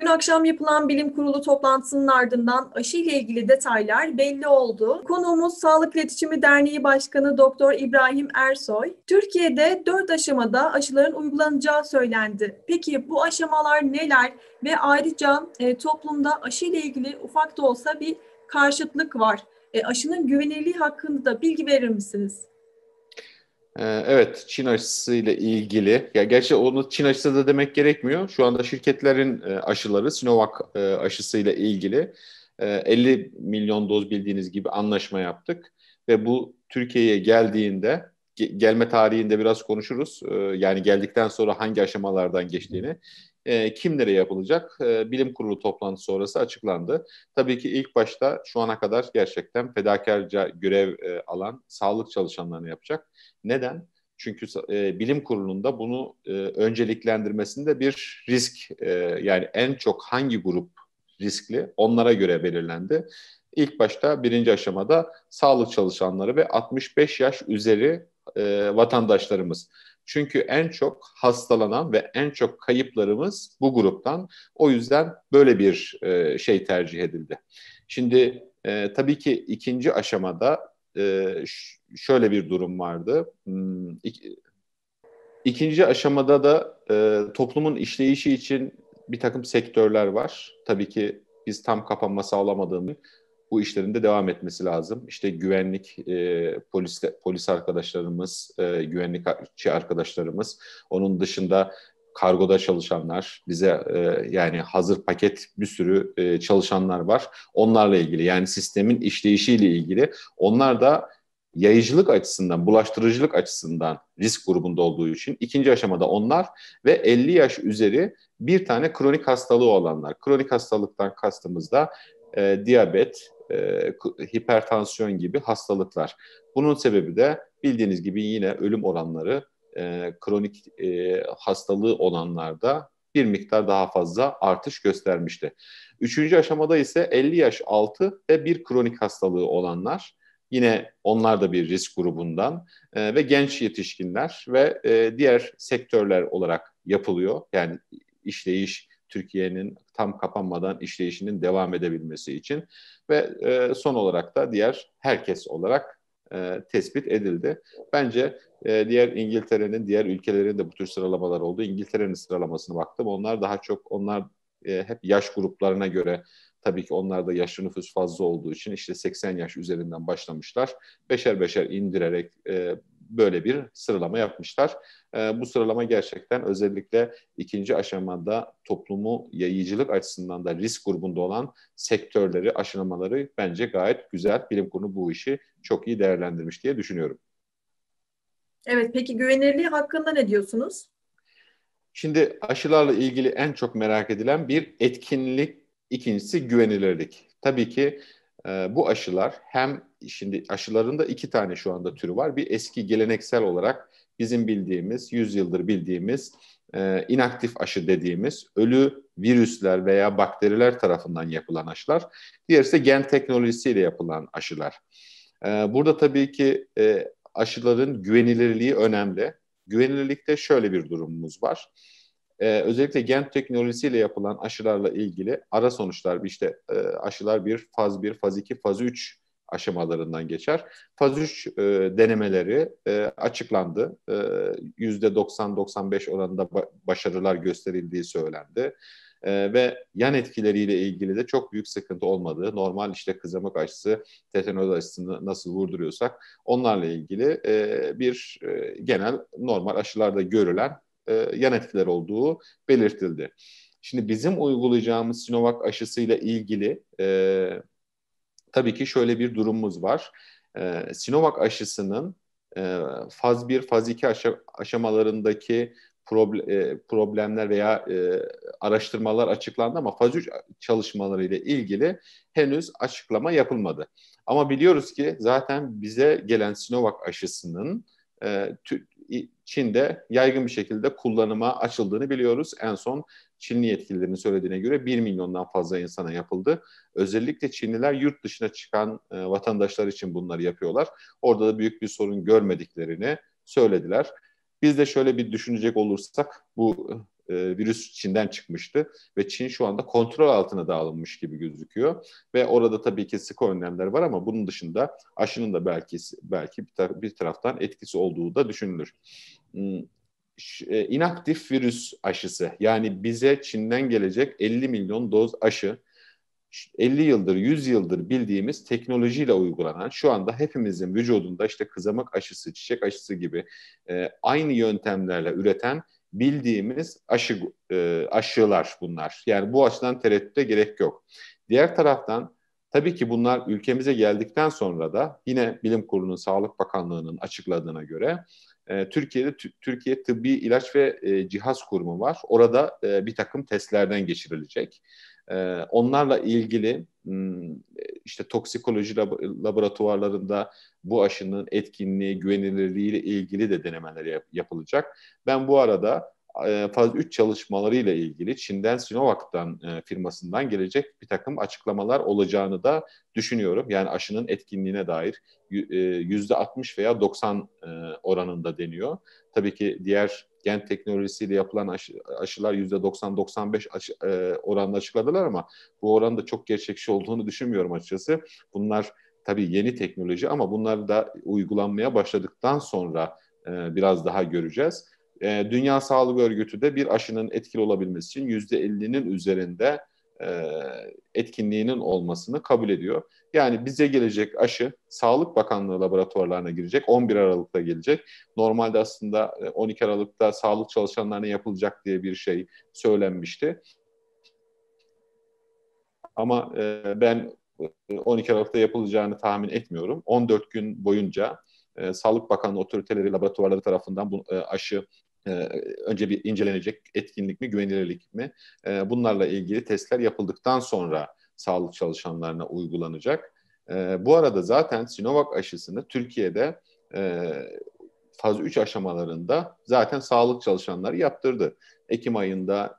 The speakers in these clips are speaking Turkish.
Dün akşam yapılan bilim kurulu toplantısının ardından aşı ile ilgili detaylar belli oldu. Konuğumuz Sağlık İletişimi Derneği Başkanı Doktor İbrahim Ersoy. Türkiye'de dört aşamada aşıların uygulanacağı söylendi. Peki bu aşamalar neler ve ayrıca e, toplumda aşı ile ilgili ufak da olsa bir karşıtlık var. E, aşının güvenilirliği hakkında da bilgi verir misiniz? Ee, evet, Çin aşısı ile ilgili. Ya gerçi onu Çin aşısı da demek gerekmiyor. Şu anda şirketlerin e, aşıları Sinovac e, aşısı ile ilgili 50 e, milyon doz bildiğiniz gibi anlaşma yaptık ve bu Türkiye'ye geldiğinde gelme tarihinde biraz konuşuruz. Yani geldikten sonra hangi aşamalardan geçtiğini e, kimlere yapılacak? E, bilim kurulu toplantısı sonrası açıklandı. Tabii ki ilk başta şu ana kadar gerçekten fedakarca görev e, alan sağlık çalışanlarını yapacak. Neden? Çünkü e, bilim kurulunda bunu e, önceliklendirmesinde bir risk e, yani en çok hangi grup riskli onlara göre belirlendi. İlk başta birinci aşamada sağlık çalışanları ve 65 yaş üzeri e, vatandaşlarımız. Çünkü en çok hastalanan ve en çok kayıplarımız bu gruptan. O yüzden böyle bir e, şey tercih edildi. Şimdi e, tabii ki ikinci aşamada e, şöyle bir durum vardı. Hmm, ik ikinci aşamada da e, toplumun işleyişi için bir takım sektörler var. Tabii ki biz tam kapanma sağlamadığımız bu işlerin de devam etmesi lazım. İşte güvenlik e, polis polis arkadaşlarımız, e, güvenlikçi şey arkadaşlarımız, onun dışında kargoda çalışanlar, bize e, yani hazır paket bir sürü e, çalışanlar var. Onlarla ilgili yani sistemin işleyişiyle ilgili onlar da yayıcılık açısından, bulaştırıcılık açısından risk grubunda olduğu için ikinci aşamada onlar ve 50 yaş üzeri bir tane kronik hastalığı olanlar. Kronik hastalıktan kastımız da e, diyabet, e, hipertansiyon gibi hastalıklar. Bunun sebebi de bildiğiniz gibi yine ölüm oranları e, kronik e, hastalığı olanlarda bir miktar daha fazla artış göstermişti. Üçüncü aşamada ise 50 yaş altı ve bir kronik hastalığı olanlar yine onlar da bir risk grubundan e, ve genç yetişkinler ve e, diğer sektörler olarak yapılıyor. Yani işleyiş Türkiye'nin tam kapanmadan işleyişinin devam edebilmesi için ve e, son olarak da diğer herkes olarak e, tespit edildi. Bence e, diğer İngiltere'nin, diğer ülkelerinde bu tür sıralamalar oldu. İngiltere'nin sıralamasına baktım. Onlar daha çok, onlar e, hep yaş gruplarına göre tabii ki onlar da yaşlı nüfus fazla olduğu için işte 80 yaş üzerinden başlamışlar. Beşer beşer indirerek e, böyle bir sıralama yapmışlar. Ee, bu sıralama gerçekten özellikle ikinci aşamada toplumu yayıcılık açısından da risk grubunda olan sektörleri aşılamaları bence gayet güzel. Bilim kurulu bu işi çok iyi değerlendirmiş diye düşünüyorum. Evet peki güvenirliği hakkında ne diyorsunuz? Şimdi aşılarla ilgili en çok merak edilen bir etkinlik, ikincisi güvenilirlik. Tabii ki e, bu aşılar hem şimdi aşıların da iki tane şu anda türü var. Bir eski geleneksel olarak bizim bildiğimiz, yüzyıldır bildiğimiz e, inaktif aşı dediğimiz ölü virüsler veya bakteriler tarafından yapılan aşılar. Diğeri ise gen teknolojisiyle yapılan aşılar. E, burada tabii ki e, aşıların güvenilirliği önemli. Güvenilirlikte şöyle bir durumumuz var. Ee, özellikle gen teknolojisiyle yapılan aşılarla ilgili ara sonuçlar, işte e, aşılar bir faz 1, faz 2, faz 3 aşamalarından geçer. Faz 3 e, denemeleri e, açıklandı. E, %90-95 oranında ba- başarılar gösterildiği söylendi. E, ve yan etkileriyle ilgili de çok büyük sıkıntı olmadığı, normal işte kızamık aşısı, tetanoz aşısını nasıl vurduruyorsak onlarla ilgili e, bir e, genel normal aşılarda görülen e, yan etkiler olduğu belirtildi. Şimdi bizim uygulayacağımız Sinovac aşısıyla ilgili e, tabii ki şöyle bir durumumuz var. E, Sinovac aşısının e, faz 1, faz 2 aşa- aşamalarındaki proble- e, problemler veya e, araştırmalar açıklandı ama faz 3 çalışmaları ile ilgili henüz açıklama yapılmadı. Ama biliyoruz ki zaten bize gelen Sinovac aşısının e, Çin'de yaygın bir şekilde kullanıma açıldığını biliyoruz. En son Çinli yetkililerin söylediğine göre 1 milyondan fazla insana yapıldı. Özellikle Çinliler yurt dışına çıkan e, vatandaşlar için bunları yapıyorlar. Orada da büyük bir sorun görmediklerini söylediler. Biz de şöyle bir düşünecek olursak bu e, virüs Çin'den çıkmıştı ve Çin şu anda kontrol altına dağılmış gibi gözüküyor ve orada tabii ki sıkı önlemler var ama bunun dışında aşının da belki belki bir, tar- bir taraftan etkisi olduğu da düşünülür. Hmm, e, inaktif virüs aşısı yani bize Çin'den gelecek 50 milyon doz aşı 50 yıldır 100 yıldır bildiğimiz teknolojiyle uygulanan şu anda hepimizin vücudunda işte kızamak aşısı, çiçek aşısı gibi e, aynı yöntemlerle üreten bildiğimiz aşı e, aşılar bunlar. Yani bu açıdan tereddüte gerek yok. Diğer taraftan Tabii ki bunlar ülkemize geldikten sonra da yine Bilim Kurulu'nun, Sağlık Bakanlığı'nın açıkladığına göre e, Türkiye'de Türkiye Tıbbi İlaç ve e, Cihaz Kurumu var. Orada e, bir takım testlerden geçirilecek. E, onlarla ilgili hmm, e, işte toksikoloji laboratuvarlarında bu aşının etkinliği, güvenilirliği ile ilgili de denemeler yap- yapılacak. Ben bu arada e, faz 3 ile ilgili Çin'den Sinovac'tan e, firmasından gelecek bir takım açıklamalar olacağını da düşünüyorum. Yani aşının etkinliğine dair e, yüzde %60 veya 90 e, oranında deniyor. Tabii ki diğer gen teknolojisiyle yapılan aşı, aşılar %90-95 aşı, e, oranla açıkladılar ama bu oranda çok gerçekçi olduğunu düşünmüyorum açıkçası. Bunlar tabii yeni teknoloji ama bunlar da uygulanmaya başladıktan sonra e, biraz daha göreceğiz. E, Dünya Sağlık Örgütü de bir aşının etkili olabilmesi için yüzde %50'nin üzerinde e, etkinliğinin olmasını kabul ediyor. Yani bize gelecek aşı Sağlık Bakanlığı laboratuvarlarına girecek. 11 Aralık'ta gelecek. Normalde aslında 12 e, Aralık'ta sağlık çalışanlarına yapılacak diye bir şey söylenmişti. Ama e, ben 12 e, Aralık'ta yapılacağını tahmin etmiyorum. 14 gün boyunca e, Sağlık Bakanlığı otoriteleri laboratuvarları tarafından bu e, aşı e, önce bir incelenecek etkinlik mi, güvenilirlik mi? E, bunlarla ilgili testler yapıldıktan sonra sağlık çalışanlarına uygulanacak. E, bu arada zaten Sinovac aşısını Türkiye'de e, faz 3 aşamalarında zaten sağlık çalışanları yaptırdı. Ekim ayında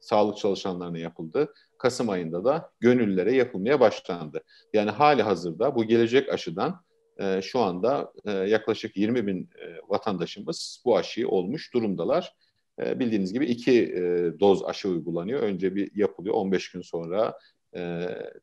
sağlık çalışanlarına yapıldı. Kasım ayında da gönüllere yapılmaya başlandı. Yani hali hazırda bu gelecek aşıdan ee, şu anda e, yaklaşık 20 bin e, vatandaşımız bu aşıyı olmuş durumdalar. Ee, bildiğiniz gibi iki e, doz aşı uygulanıyor. Önce bir yapılıyor 15 gün sonra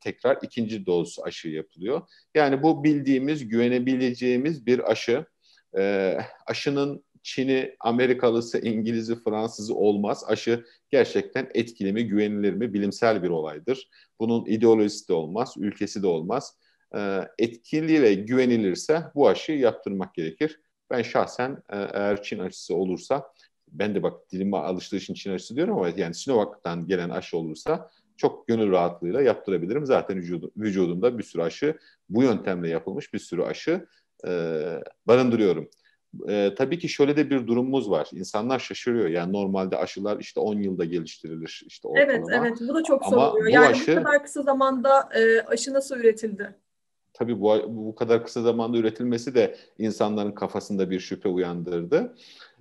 tekrar ikinci doz aşı yapılıyor. Yani bu bildiğimiz, güvenebileceğimiz bir aşı. Ee, aşının Çin'i, Amerikalısı, İngiliz'i, Fransız'ı olmaz. Aşı gerçekten etkili mi, güvenilir mi bilimsel bir olaydır. Bunun ideolojisi de olmaz, ülkesi de olmaz. E, etkili ve güvenilirse bu aşıyı yaptırmak gerekir. Ben şahsen e, eğer Çin aşısı olursa, ben de bak dilime alıştığı için Çin aşısı diyorum ama yani Sinovac'tan gelen aşı olursa çok gönül rahatlığıyla yaptırabilirim. Zaten vücudumda bir sürü aşı, bu yöntemle yapılmış bir sürü aşı e, barındırıyorum. E, tabii ki şöyle de bir durumumuz var. İnsanlar şaşırıyor. Yani normalde aşılar işte 10 yılda geliştirilir. Işte ortalama. Evet, evet. Bu da çok Ama soruluyor. Yani aşı, bu kadar kısa zamanda e, aşı nasıl üretildi? tabii bu, bu kadar kısa zamanda üretilmesi de insanların kafasında bir şüphe uyandırdı.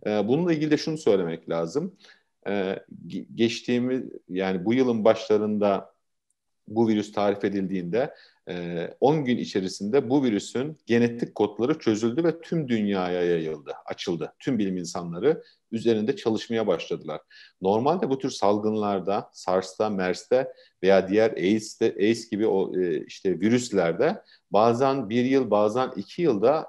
E, bununla ilgili de şunu söylemek lazım. E, geçtiğimiz yani bu yılın başlarında bu virüs tarif edildiğinde 10 ee, gün içerisinde bu virüsün genetik kodları çözüldü ve tüm dünyaya yayıldı, açıldı. Tüm bilim insanları üzerinde çalışmaya başladılar. Normalde bu tür salgınlarda, SARS'ta, MERS'te veya diğer AIDS'te, AIDS gibi o e, işte virüslerde bazen bir yıl, bazen iki yılda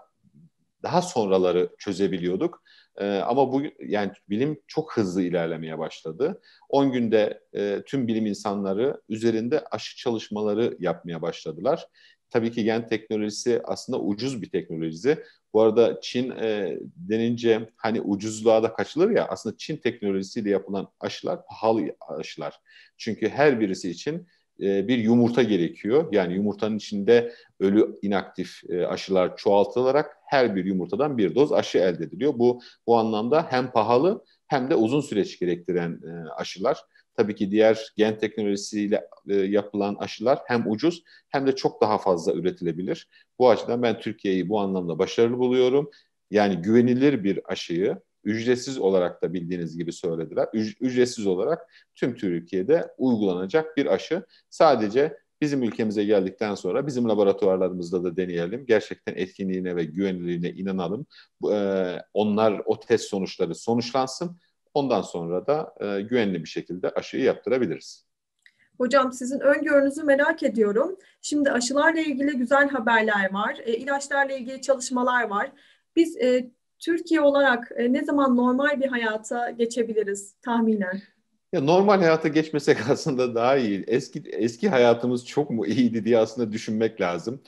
daha sonraları çözebiliyorduk. E, ama bu yani bilim çok hızlı ilerlemeye başladı. 10 günde e, tüm bilim insanları üzerinde aşı çalışmaları yapmaya başladılar. Tabii ki gen teknolojisi aslında ucuz bir teknolojisi. Bu arada Çin e, denince hani ucuzluğa da kaçılır ya aslında Çin teknolojisiyle yapılan aşılar pahalı aşılar. Çünkü her birisi için e, bir yumurta gerekiyor. Yani yumurtanın içinde ölü inaktif e, aşılar çoğaltılarak her bir yumurtadan bir doz aşı elde ediliyor. Bu bu anlamda hem pahalı hem de uzun süreç gerektiren e, aşılar. Tabii ki diğer gen teknolojisiyle yapılan aşılar hem ucuz hem de çok daha fazla üretilebilir. Bu açıdan ben Türkiye'yi bu anlamda başarılı buluyorum. Yani güvenilir bir aşıyı ücretsiz olarak da bildiğiniz gibi söylediler. Ücretsiz olarak tüm Türkiye'de uygulanacak bir aşı. Sadece bizim ülkemize geldikten sonra bizim laboratuvarlarımızda da deneyelim. Gerçekten etkinliğine ve güvenilirliğine inanalım. Ee, onlar o test sonuçları sonuçlansın. Ondan sonra da e, güvenli bir şekilde aşıyı yaptırabiliriz. Hocam sizin öngörünüzü merak ediyorum. Şimdi aşılarla ilgili güzel haberler var. E, ilaçlarla ilgili çalışmalar var. Biz e, Türkiye olarak e, ne zaman normal bir hayata geçebiliriz tahminen? Ya normal hayata geçmesek aslında daha iyi. Eski eski hayatımız çok mu iyiydi diye aslında düşünmek lazım.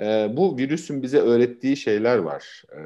E, bu virüsün bize öğrettiği şeyler var. E,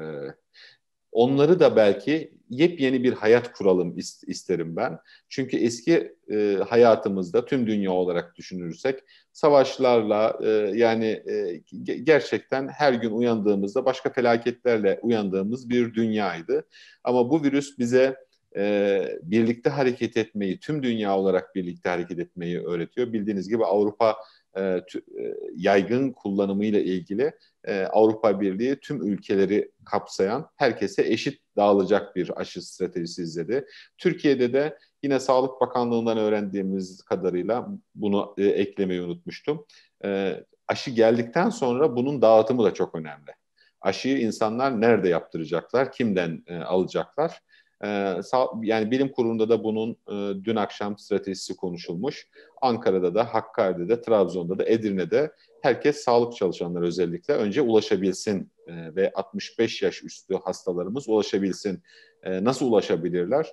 Onları da belki yepyeni bir hayat kuralım isterim ben. Çünkü eski e, hayatımızda tüm dünya olarak düşünürsek savaşlarla e, yani e, gerçekten her gün uyandığımızda başka felaketlerle uyandığımız bir dünyaydı. Ama bu virüs bize e, birlikte hareket etmeyi, tüm dünya olarak birlikte hareket etmeyi öğretiyor. Bildiğiniz gibi Avrupa e, tü, e, yaygın kullanımıyla ilgili e, Avrupa Birliği tüm ülkeleri kapsayan herkese eşit dağılacak bir aşı stratejisi izledi. Türkiye'de de yine Sağlık Bakanlığı'ndan öğrendiğimiz kadarıyla bunu e, eklemeyi unutmuştum. E, aşı geldikten sonra bunun dağıtımı da çok önemli. Aşıyı insanlar nerede yaptıracaklar, kimden e, alacaklar? Ee, yani bilim kurulunda da bunun e, dün akşam stratejisi konuşulmuş. Ankara'da da, Hakkari'de de, Trabzon'da da, Edirne'de herkes sağlık çalışanları özellikle önce ulaşabilsin e, ve 65 yaş üstü hastalarımız ulaşabilsin. E, nasıl ulaşabilirler?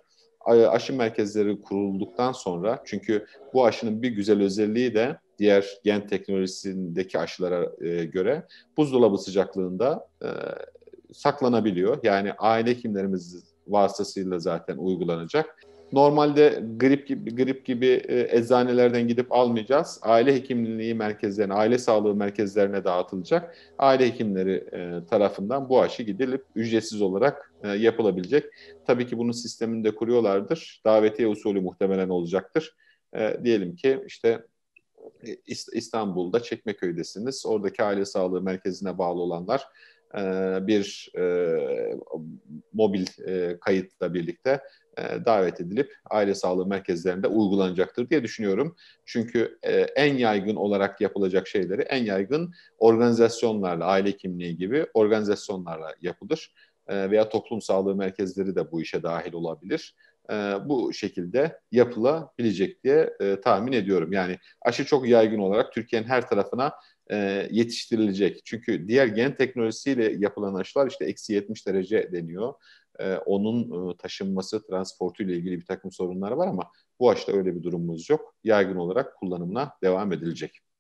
aşı merkezleri kurulduktan sonra çünkü bu aşının bir güzel özelliği de diğer gen teknolojisindeki aşılara göre buzdolabı sıcaklığında saklanabiliyor. Yani aile hekimlerimiz vasıtasıyla zaten uygulanacak. Normalde grip gibi, grip gibi e, eczanelerden gidip almayacağız. Aile hekimliği merkezlerine, aile sağlığı merkezlerine dağıtılacak. Aile hekimleri e, tarafından bu aşı gidilip ücretsiz olarak e, yapılabilecek. Tabii ki bunun sistemini de kuruyorlardır. Davetiye usulü muhtemelen olacaktır. Diyelim ki işte İstanbul'da Çekmeköy'desiniz. Oradaki aile sağlığı merkezine bağlı olanlar e, bir e, mobil e, kayıtla birlikte davet edilip aile sağlığı merkezlerinde uygulanacaktır diye düşünüyorum. Çünkü en yaygın olarak yapılacak şeyleri en yaygın organizasyonlarla, aile kimliği gibi organizasyonlarla yapılır. Veya toplum sağlığı merkezleri de bu işe dahil olabilir bu şekilde yapılabilecek diye tahmin ediyorum. Yani aşı çok yaygın olarak Türkiye'nin her tarafına e, yetiştirilecek. Çünkü diğer gen teknolojisiyle yapılan aşılar işte eksi 70 derece deniyor. E, onun e, taşınması, transportu ile ilgili bir takım sorunlar var ama bu aşıda öyle bir durumumuz yok. Yaygın olarak kullanımına devam edilecek.